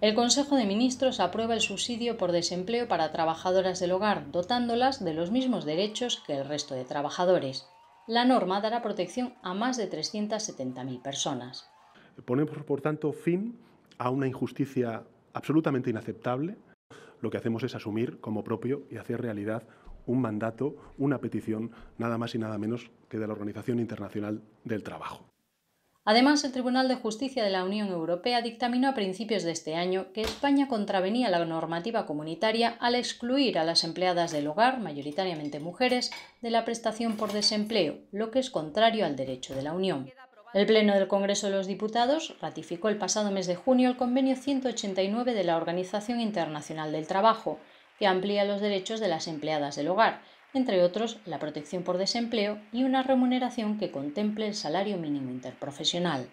El Consejo de Ministros aprueba el subsidio por desempleo para trabajadoras del hogar, dotándolas de los mismos derechos que el resto de trabajadores. La norma dará protección a más de 370.000 personas. Ponemos, por tanto, fin a una injusticia absolutamente inaceptable. Lo que hacemos es asumir como propio y hacer realidad un mandato, una petición, nada más y nada menos que de la Organización Internacional del Trabajo. Además, el Tribunal de Justicia de la Unión Europea dictaminó a principios de este año que España contravenía la normativa comunitaria al excluir a las empleadas del hogar, mayoritariamente mujeres, de la prestación por desempleo, lo que es contrario al derecho de la Unión. El Pleno del Congreso de los Diputados ratificó el pasado mes de junio el Convenio 189 de la Organización Internacional del Trabajo, que amplía los derechos de las empleadas del hogar, entre otros la protección por desempleo y una remuneración que contemple el salario mínimo interprofesional.